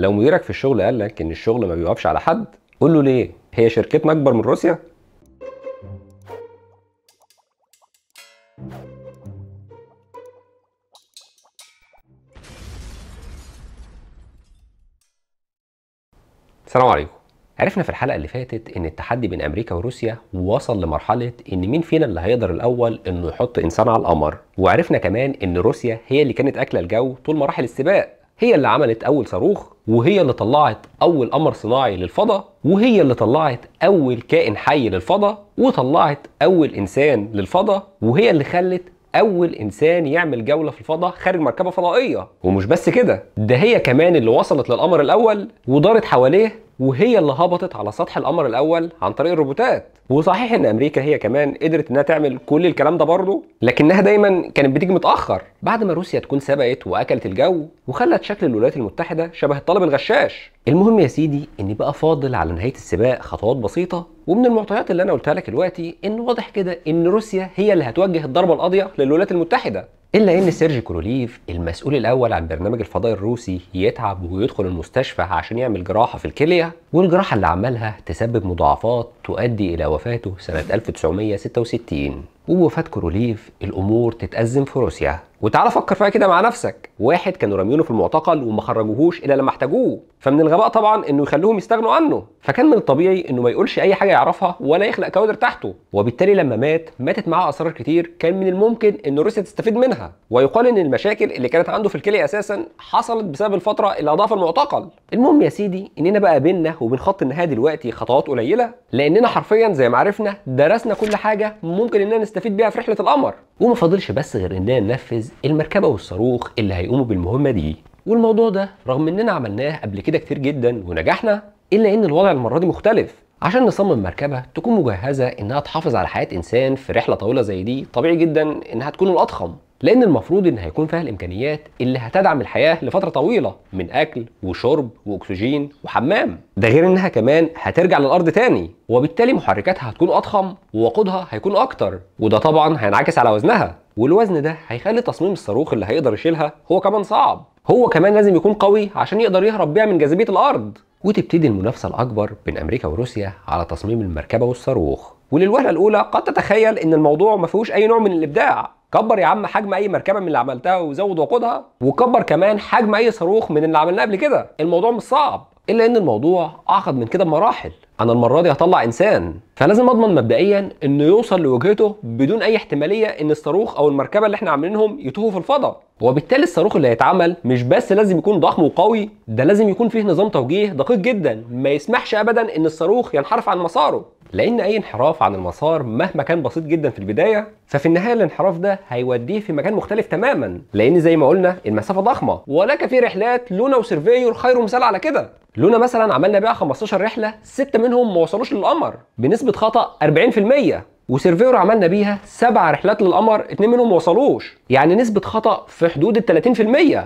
لو مديرك في الشغل قال لك ان الشغل ما بيوقفش على حد قول له ليه هي شركتنا اكبر من روسيا السلام عليكم عرفنا في الحلقه اللي فاتت ان التحدي بين امريكا وروسيا وصل لمرحله ان مين فينا اللي هيقدر الاول انه يحط انسان على القمر وعرفنا كمان ان روسيا هي اللي كانت اكله الجو طول مراحل السباق هي اللي عملت اول صاروخ وهي اللي طلعت اول قمر صناعي للفضاء وهي اللي طلعت اول كائن حي للفضاء وطلعت اول انسان للفضاء وهي اللي خلت اول انسان يعمل جوله في الفضاء خارج مركبه فضائيه ومش بس كده ده هي كمان اللي وصلت للقمر الاول ودارت حواليه وهي اللي هبطت على سطح القمر الاول عن طريق الروبوتات وصحيح ان امريكا هي كمان قدرت انها تعمل كل الكلام ده برضه لكنها دايما كانت بتيجي متاخر بعد ما روسيا تكون سبقت واكلت الجو وخلت شكل الولايات المتحده شبه الطالب الغشاش المهم يا سيدي ان بقى فاضل على نهايه السباق خطوات بسيطه ومن المعطيات اللي انا قلتها لك دلوقتي ان واضح كده ان روسيا هي اللي هتوجه الضربه القاضيه للولايات المتحده إلا إن سيرجي كوروليف المسؤول الأول عن برنامج الفضاء الروسي يتعب ويدخل المستشفى عشان يعمل جراحة في الكلية والجراحة اللي عملها تسبب مضاعفات تؤدي إلى وفاته سنة 1966 وبوفاة كوروليف الأمور تتأزم في روسيا وتعالى فكر فيها كده مع نفسك واحد كانوا راميونه في المعتقل وما خرجوهوش الا لما احتاجوه فمن الغباء طبعا انه يخلوهم يستغنوا عنه فكان من الطبيعي انه ما يقولش اي حاجه يعرفها ولا يخلق كوادر تحته وبالتالي لما مات ماتت معاه اسرار كتير كان من الممكن ان روسيا تستفيد منها ويقال ان المشاكل اللي كانت عنده في الكليه اساسا حصلت بسبب الفتره اللي قضاها المعتقل المهم يا سيدي اننا بقى بينا وبين خط النهايه دلوقتي خطوات قليله لاننا حرفيا زي ما عرفنا درسنا كل حاجه ممكن اننا هنستفيد بيها في رحله القمر وما فاضلش بس غير اننا ننفذ المركبه والصاروخ اللي هيقوموا بالمهمه دي والموضوع ده رغم اننا عملناه قبل كده كتير جدا ونجحنا الا ان الوضع المره دي مختلف عشان نصمم مركبه تكون مجهزه انها تحافظ على حياه انسان في رحله طويله زي دي طبيعي جدا انها تكون الاضخم لان المفروض ان هيكون فيها الامكانيات اللي هتدعم الحياه لفتره طويله من اكل وشرب واكسجين وحمام ده غير انها كمان هترجع للارض تاني وبالتالي محركاتها هتكون اضخم ووقودها هيكون اكتر وده طبعا هينعكس على وزنها والوزن ده هيخلي تصميم الصاروخ اللي هيقدر يشيلها هو كمان صعب هو كمان لازم يكون قوي عشان يقدر يهرب بيها من جاذبيه الارض وتبتدي المنافسه الاكبر بين امريكا وروسيا على تصميم المركبه والصاروخ وللوهله الاولى قد تتخيل ان الموضوع ما فيهوش اي نوع من الابداع كبر يا عم حجم اي مركبه من اللي عملتها وزود وقودها وكبر كمان حجم اي صاروخ من اللي عملناه قبل كده الموضوع مش صعب الا ان الموضوع اعقد من كده بمراحل انا المره دي هطلع انسان فلازم اضمن مبدئيا انه يوصل لوجهته بدون اي احتماليه ان الصاروخ او المركبه اللي احنا عاملينهم يتوهوا في الفضاء وبالتالي الصاروخ اللي هيتعمل مش بس لازم يكون ضخم وقوي ده لازم يكون فيه نظام توجيه دقيق جدا ما يسمحش ابدا ان الصاروخ ينحرف عن مساره لان اي انحراف عن المسار مهما كان بسيط جدا في البدايه ففي النهايه الانحراف ده هيوديه في مكان مختلف تماما لان زي ما قلنا المسافه ضخمه ولك في رحلات لونا وسيرفيور خير مثال على كده لونا مثلا عملنا بيها 15 رحله 6 منهم ما وصلوش للقمر بنسبه خطا 40% وسيرفيور عملنا بيها سبع رحلات للقمر اتنين منهم وصلوش يعني نسبه خطا في حدود ال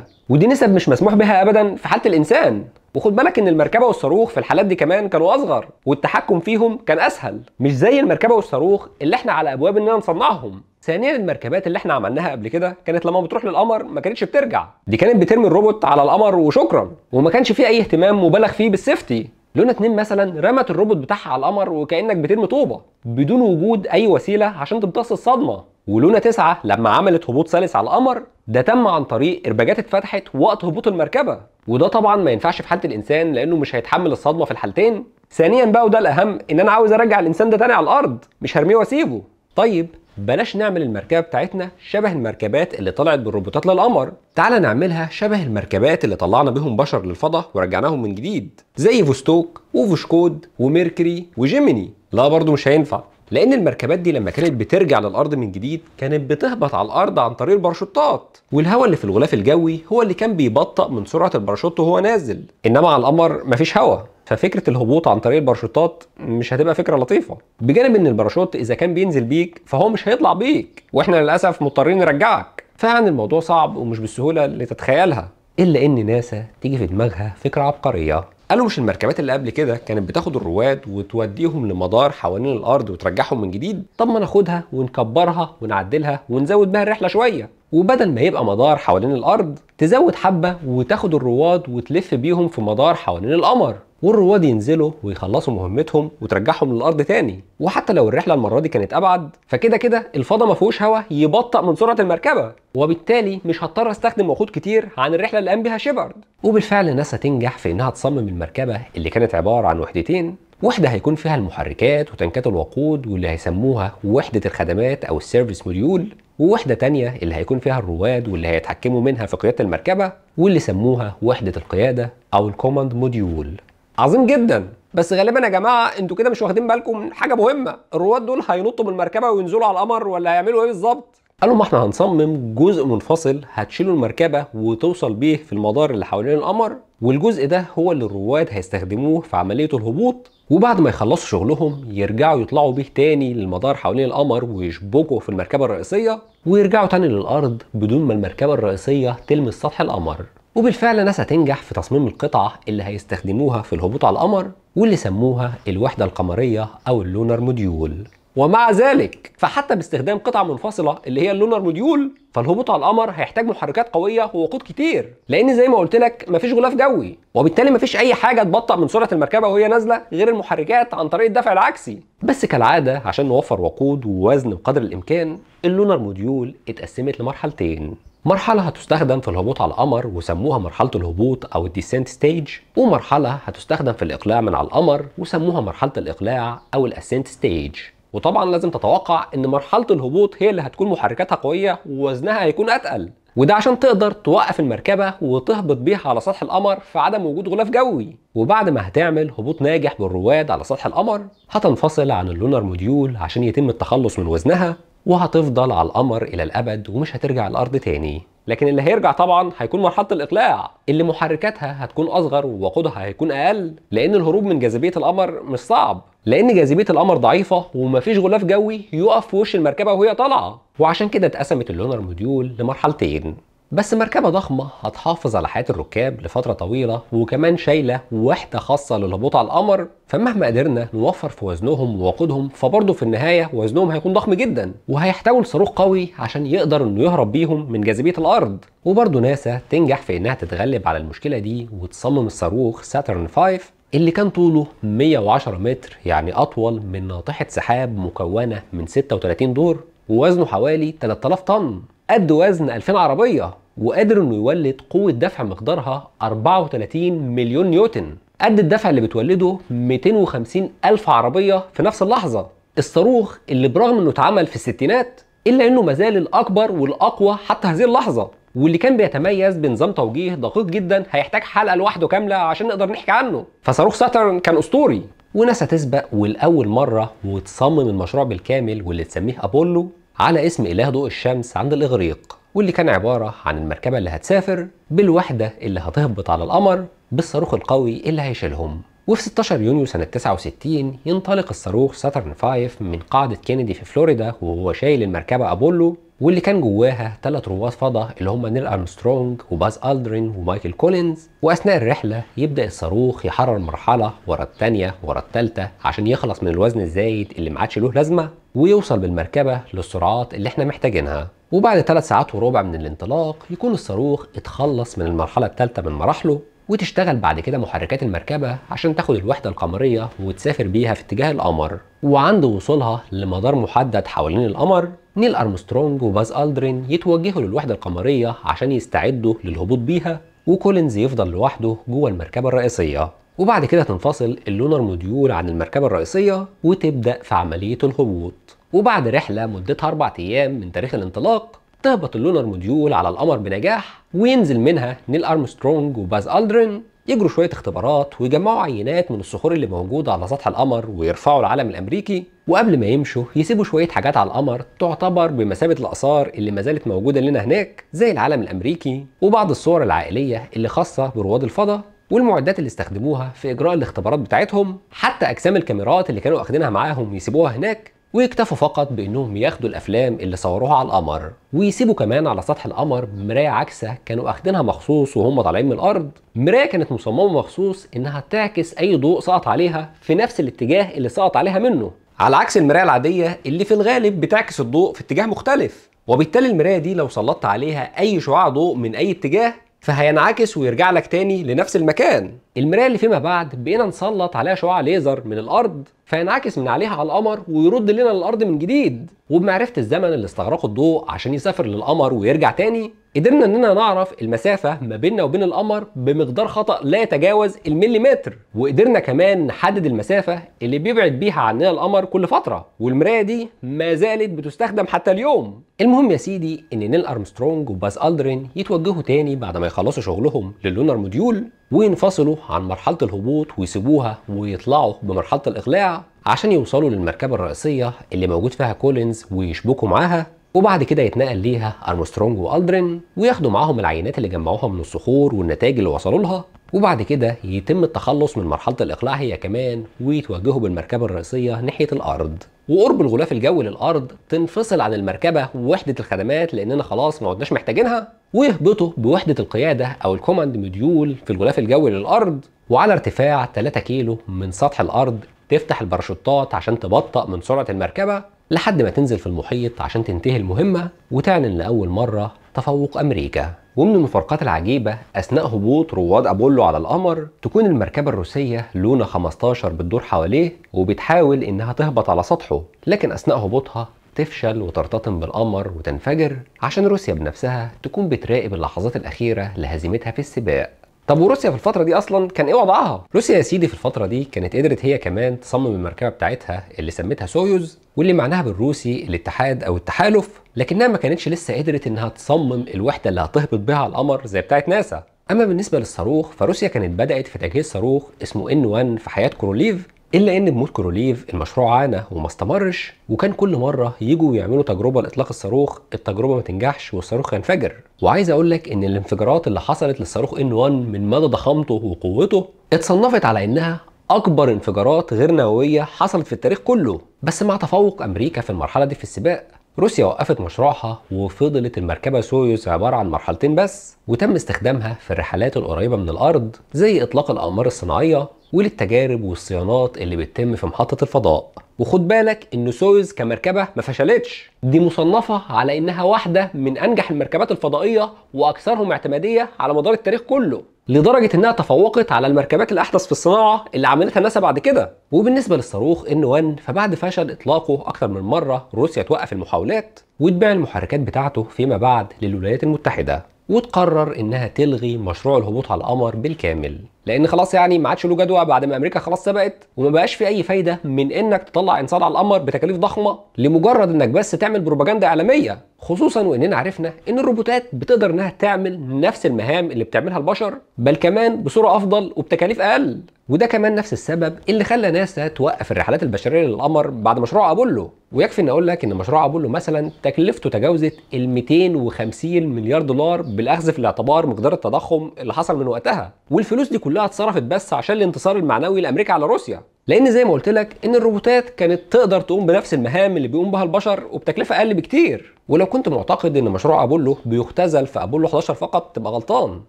30% ودي نسب مش مسموح بها ابدا في حاله الانسان وخد بالك ان المركبه والصاروخ في الحالات دي كمان كانوا اصغر والتحكم فيهم كان اسهل مش زي المركبه والصاروخ اللي احنا على ابواب اننا نصنعهم ثانيا المركبات اللي احنا عملناها قبل كده كانت لما بتروح للقمر ما كانتش بترجع دي كانت بترمي الروبوت على القمر وشكرا وما كانش فيه اي اهتمام مبالغ فيه بالسيفتي لونا اتنين مثلا رمت الروبوت بتاعها على القمر وكانك بترمي طوبه بدون وجود اي وسيله عشان تمتص الصدمه ولونا تسعة لما عملت هبوط سلس على القمر ده تم عن طريق ارباجات اتفتحت وقت هبوط المركبه وده طبعا ما ينفعش في حاله الانسان لانه مش هيتحمل الصدمه في الحالتين ثانيا بقى وده الاهم ان انا عاوز ارجع الانسان ده تاني على الارض مش هرميه واسيبه طيب بلاش نعمل المركبه بتاعتنا شبه المركبات اللي طلعت بالروبوتات للقمر تعالى نعملها شبه المركبات اللي طلعنا بيهم بشر للفضاء ورجعناهم من جديد زي فوستوك وفوشكود وميركوري وجيميني لا برضه مش هينفع لان المركبات دي لما كانت بترجع للارض من جديد كانت بتهبط على الارض عن طريق الباراشوتات والهواء اللي في الغلاف الجوي هو اللي كان بيبطأ من سرعه الباراشوت وهو نازل انما على القمر مفيش هواء ففكره الهبوط عن طريق الباراشوتات مش هتبقى فكره لطيفه بجانب ان الباراشوت اذا كان بينزل بيك فهو مش هيطلع بيك واحنا للاسف مضطرين نرجعك فيعني الموضوع صعب ومش بالسهوله اللي تتخيلها الا ان ناسا تيجي في دماغها فكره عبقريه قالوا مش المركبات اللي قبل كده كانت بتاخد الرواد وتوديهم لمدار حوالين الارض وترجعهم من جديد طب ما ناخدها ونكبرها ونعدلها ونزود بها الرحله شويه وبدل ما يبقى مدار حوالين الارض تزود حبه وتاخد الرواد وتلف بيهم في مدار حوالين القمر والرواد ينزلوا ويخلصوا مهمتهم وترجعهم للارض تاني وحتى لو الرحله المره دي كانت ابعد فكده كده الفضاء ما فيهوش هواء يبطئ من سرعه المركبه وبالتالي مش هضطر استخدم وقود كتير عن الرحله اللي قام بها شيبرد وبالفعل ناسا تنجح في انها تصمم المركبه اللي كانت عباره عن وحدتين وحده هيكون فيها المحركات وتنكات الوقود واللي هيسموها وحده الخدمات او السيرفيس موديول ووحدة تانية اللي هيكون فيها الرواد واللي هيتحكموا منها في قيادة المركبة واللي سموها وحدة القيادة أو الكوماند موديول عظيم جدا بس غالبا يا جماعه انتوا كده مش واخدين بالكم من حاجه مهمه الرواد دول هينطوا بالمركبه وينزلوا على القمر ولا هيعملوا ايه بالظبط قالوا ما احنا هنصمم جزء منفصل هتشيله المركبه وتوصل بيه في المدار اللي حوالين القمر والجزء ده هو اللي الرواد هيستخدموه في عمليه الهبوط وبعد ما يخلصوا شغلهم يرجعوا يطلعوا بيه تاني للمدار حوالين القمر ويشبكوا في المركبه الرئيسيه ويرجعوا تاني للارض بدون ما المركبه الرئيسيه تلمس سطح القمر وبالفعل ناسا تنجح في تصميم القطعة اللي هيستخدموها في الهبوط على القمر واللي سموها الوحدة القمرية أو اللونر موديول ومع ذلك فحتى باستخدام قطع منفصله اللي هي اللونر موديول فالهبوط على القمر هيحتاج محركات قويه ووقود كتير لان زي ما قلت لك مفيش غلاف جوي وبالتالي مفيش اي حاجه تبطئ من سرعه المركبه وهي نازله غير المحركات عن طريق الدفع العكسي بس كالعاده عشان نوفر وقود ووزن بقدر الامكان اللونر موديول اتقسمت لمرحلتين مرحلة هتستخدم في الهبوط على القمر وسموها مرحلة الهبوط أو الديسنت ستيج ومرحلة هتستخدم في الإقلاع من على القمر وسموها مرحلة الإقلاع أو الأسنت ستيج وطبعا لازم تتوقع ان مرحله الهبوط هي اللي هتكون محركاتها قويه ووزنها هيكون اتقل وده عشان تقدر توقف المركبة وتهبط بيها على سطح القمر في عدم وجود غلاف جوي وبعد ما هتعمل هبوط ناجح بالرواد على سطح القمر هتنفصل عن اللونر موديول عشان يتم التخلص من وزنها وهتفضل على القمر إلى الأبد ومش هترجع الأرض تاني لكن اللي هيرجع طبعا هيكون مرحله الاقلاع اللي محركاتها هتكون اصغر ووقودها هيكون اقل لان الهروب من جاذبيه القمر مش صعب لان جاذبيه القمر ضعيفه ومفيش غلاف جوي يقف في وش المركبه وهي طالعه وعشان كده اتقسمت اللونر موديول لمرحلتين بس مركبة ضخمة هتحافظ على حياة الركاب لفترة طويلة وكمان شايلة وحدة خاصة للهبوط على القمر فمهما قدرنا نوفر في وزنهم ووقودهم فبرضه في النهاية وزنهم هيكون ضخم جدا وهيحتاجوا لصاروخ قوي عشان يقدر انه يهرب بيهم من جاذبية الأرض وبرضه ناسا تنجح في انها تتغلب على المشكلة دي وتصمم الصاروخ ساترن 5 اللي كان طوله 110 متر يعني أطول من ناطحة سحاب مكونة من 36 دور ووزنه حوالي 3000 طن قد وزن 2000 عربية وقادر انه يولد قوة دفع مقدارها 34 مليون نيوتن قد الدفع اللي بتولده 250 ألف عربية في نفس اللحظة الصاروخ اللي برغم انه اتعمل في الستينات الا انه مازال الاكبر والاقوى حتى هذه اللحظه واللي كان بيتميز بنظام توجيه دقيق جدا هيحتاج حلقه لوحده كامله عشان نقدر نحكي عنه فصاروخ ساترن كان اسطوري وناسا تسبق ولاول مره وتصمم المشروع بالكامل واللي تسميه ابولو على اسم إله ضوء الشمس عند الإغريق واللي كان عبارة عن المركبة اللي هتسافر بالوحدة اللي هتهبط على القمر بالصاروخ القوي اللي هيشيلهم وفي 16 يونيو سنة 69 ينطلق الصاروخ ساترن 5 من قاعدة كينيدي في فلوريدا وهو شايل المركبة أبولو واللي كان جواها ثلاث رواد فضاء اللي هم نيل ارمسترونج وباز الدرين ومايكل كولينز واثناء الرحله يبدا الصاروخ يحرر مرحله ورا الثانيه ورا الثالثه عشان يخلص من الوزن الزايد اللي ما عادش له لازمه ويوصل بالمركبة للسرعات اللي احنا محتاجينها وبعد 3 ساعات وربع من الانطلاق يكون الصاروخ اتخلص من المرحلة الثالثة من مراحله وتشتغل بعد كده محركات المركبة عشان تاخد الوحدة القمرية وتسافر بيها في اتجاه القمر وعند وصولها لمدار محدد حوالين القمر نيل أرمسترونج وباز ألدرين يتوجهوا للوحدة القمرية عشان يستعدوا للهبوط بيها وكولينز يفضل لوحده جوه المركبة الرئيسية وبعد كده تنفصل اللونر موديول عن المركبة الرئيسية وتبدأ في عملية الهبوط وبعد رحلة مدتها أربعة أيام من تاريخ الانطلاق تهبط اللونر موديول على القمر بنجاح وينزل منها نيل أرمسترونج وباز ألدرين يجروا شوية اختبارات ويجمعوا عينات من الصخور اللي موجودة على سطح القمر ويرفعوا العلم الأمريكي وقبل ما يمشوا يسيبوا شوية حاجات على القمر تعتبر بمثابة الآثار اللي ما زالت موجودة لنا هناك زي العلم الأمريكي وبعض الصور العائلية اللي خاصة برواد الفضاء والمعدات اللي استخدموها في اجراء الاختبارات بتاعتهم حتى اجسام الكاميرات اللي كانوا واخدينها معاهم يسيبوها هناك ويكتفوا فقط بانهم ياخدوا الافلام اللي صوروها على القمر ويسيبوا كمان على سطح القمر مرايه عكسه كانوا واخدينها مخصوص وهم طالعين من الارض مرايه كانت مصممه مخصوص انها تعكس اي ضوء سقط عليها في نفس الاتجاه اللي سقط عليها منه على عكس المرايه العاديه اللي في الغالب بتعكس الضوء في اتجاه مختلف وبالتالي المرايه دي لو سلطت عليها اي شعاع ضوء من اي اتجاه فهينعكس ويرجع لك تاني لنفس المكان المرايه اللي فيما بعد بقينا نسلط عليها شعاع ليزر من الارض فينعكس من عليها على القمر ويرد لنا للارض من جديد وبمعرفه الزمن اللي استغرقه الضوء عشان يسافر للقمر ويرجع تاني قدرنا اننا نعرف المسافه ما بيننا وبين القمر بمقدار خطا لا يتجاوز المليمتر وقدرنا كمان نحدد المسافه اللي بيبعد بيها عننا القمر كل فتره والمرايه دي ما زالت بتستخدم حتى اليوم المهم يا سيدي ان نيل ارمسترونج وباز الدرين يتوجهوا تاني بعد ما يخلصوا شغلهم لللونر موديول وينفصلوا عن مرحله الهبوط ويسيبوها ويطلعوا بمرحله الاقلاع عشان يوصلوا للمركبه الرئيسيه اللي موجود فيها كولينز ويشبكوا معاها وبعد كده يتنقل ليها ارمسترونج والدرين وياخدوا معاهم العينات اللي جمعوها من الصخور والنتائج اللي وصلوا لها وبعد كده يتم التخلص من مرحله الاقلاع هي كمان ويتوجهوا بالمركبه الرئيسيه ناحيه الارض وقرب الغلاف الجوي للارض تنفصل عن المركبه ووحده الخدمات لاننا خلاص ما عدناش محتاجينها ويهبطوا بوحده القياده او الكوماند موديول في الغلاف الجوي للارض وعلى ارتفاع 3 كيلو من سطح الارض تفتح الباراشوتات عشان تبطأ من سرعه المركبه لحد ما تنزل في المحيط عشان تنتهي المهمة وتعلن لأول مرة تفوق أمريكا ومن المفارقات العجيبة أثناء هبوط رواد أبولو على القمر تكون المركبة الروسية لونا 15 بتدور حواليه وبتحاول إنها تهبط على سطحه لكن أثناء هبوطها تفشل وترتطم بالقمر وتنفجر عشان روسيا بنفسها تكون بتراقب اللحظات الأخيرة لهزيمتها في السباق طب وروسيا في الفترة دي أصلا كان إيه وضعها؟ روسيا يا سيدي في الفترة دي كانت قدرت هي كمان تصمم المركبة بتاعتها اللي سمتها سويوز واللي معناها بالروسي الاتحاد أو التحالف لكنها ما كانتش لسه قدرت إنها تصمم الوحدة اللي هتهبط بها على القمر زي بتاعت ناسا اما بالنسبه للصاروخ فروسيا كانت بدات في تجهيز صاروخ اسمه ان 1 في حياه كوروليف الا ان بموت كوروليف المشروع عانى وما استمرش وكان كل مره يجوا يعملوا تجربه لاطلاق الصاروخ التجربه ما تنجحش والصاروخ ينفجر وعايز اقول لك ان الانفجارات اللي حصلت للصاروخ ان 1 من مدى ضخامته وقوته اتصنفت على انها اكبر انفجارات غير نوويه حصلت في التاريخ كله بس مع تفوق امريكا في المرحله دي في السباق روسيا وقفت مشروعها وفضلت المركبة سويوس عبارة عن مرحلتين بس وتم استخدامها في الرحلات القريبة من الأرض زي إطلاق الأقمار الصناعية وللتجارب والصيانات اللي بتتم في محطة الفضاء وخد بالك ان سويز كمركبة ما فشلتش دي مصنفة على انها واحدة من انجح المركبات الفضائية واكثرهم اعتمادية على مدار التاريخ كله لدرجه انها تفوقت على المركبات الاحدث في الصناعه اللي عملتها ناسا بعد كده وبالنسبه للصاروخ ان 1 فبعد فشل اطلاقه اكتر من مره روسيا توقف المحاولات وتبيع المحركات بتاعته فيما بعد للولايات المتحده وتقرر انها تلغي مشروع الهبوط على القمر بالكامل لان خلاص يعني ما عادش له جدوى بعد ما امريكا خلاص سبقت وما بقاش في اي فايده من انك تطلع انسان على القمر بتكاليف ضخمه لمجرد انك بس تعمل بروباجندا اعلاميه خصوصا واننا عرفنا ان الروبوتات بتقدر انها تعمل نفس المهام اللي بتعملها البشر بل كمان بصوره افضل وبتكاليف اقل وده كمان نفس السبب اللي خلى ناسا توقف الرحلات البشريه للقمر بعد مشروع ابولو ويكفي ان اقول لك ان مشروع ابولو مثلا تكلفته تجاوزت ال 250 مليار دولار بالاخذ في الاعتبار مقدار التضخم اللي حصل من وقتها والفلوس دي كلها اتصرفت بس عشان الانتصار المعنوي لامريكا على روسيا لان زي ما قلت لك ان الروبوتات كانت تقدر تقوم بنفس المهام اللي بيقوم بها البشر وبتكلفه اقل بكتير ولو كنت معتقد ان مشروع ابولو بيختزل في ابولو 11 فقط تبقى غلطان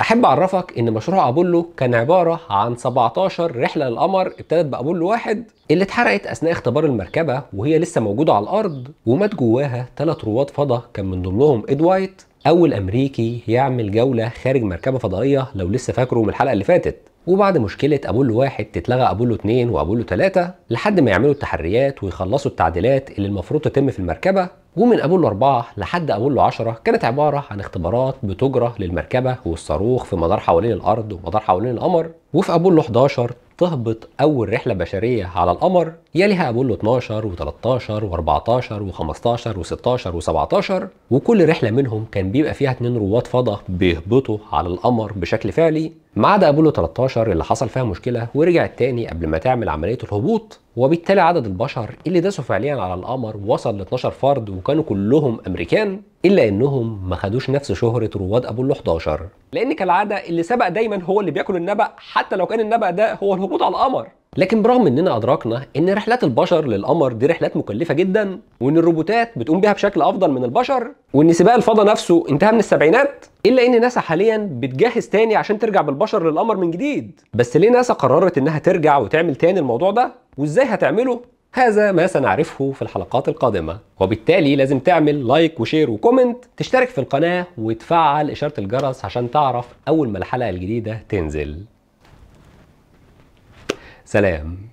احب اعرفك ان مشروع ابولو كان عباره عن 17 رحله للقمر ابتدت بابولو واحد اللي اتحرقت اثناء اختبار المركبه وهي لسه موجوده على الارض ومات جواها ثلاث رواد فضاء كان من ضمنهم ادوايت وايت اول امريكي يعمل جوله خارج مركبه فضائيه لو لسه فاكره من الحلقه اللي فاتت وبعد مشكلة أبولو واحد تتلغى أبولو اتنين وأبولو تلاتة لحد ما يعملوا التحريات ويخلصوا التعديلات اللي المفروض تتم في المركبة ومن أبولو أربعة لحد أبولو عشرة كانت عبارة عن اختبارات بتجرى للمركبة والصاروخ في مدار حوالين الأرض ومدار حوالين القمر وفي أبولو 11 تهبط أول رحلة بشرية على القمر يليها أبولو 12 و13 و14 و15 و16 و17 وكل رحلة منهم كان بيبقى فيها اتنين رواد فضاء بيهبطوا على القمر بشكل فعلي ما عدا ابولو 13 اللي حصل فيها مشكله ورجعت تاني قبل ما تعمل عمليه الهبوط وبالتالي عدد البشر اللي داسوا فعليا على القمر وصل ل 12 فرد وكانوا كلهم امريكان الا انهم ما خدوش نفس شهره رواد ابولو 11 لان كالعاده اللي سبق دايما هو اللي بياكل النبأ حتى لو كان النبأ ده هو الهبوط على القمر لكن برغم اننا ادركنا ان رحلات البشر للقمر دي رحلات مكلفه جدا وان الروبوتات بتقوم بيها بشكل افضل من البشر وان سباق الفضاء نفسه انتهى من السبعينات الا ان ناسا حاليا بتجهز تاني عشان ترجع بالبشر للقمر من جديد بس ليه ناسا قررت انها ترجع وتعمل تاني الموضوع ده وازاي هتعمله هذا ما سنعرفه في الحلقات القادمة وبالتالي لازم تعمل لايك وشير وكومنت تشترك في القناة وتفعل إشارة الجرس عشان تعرف أول ما الحلقة الجديدة تنزل سلام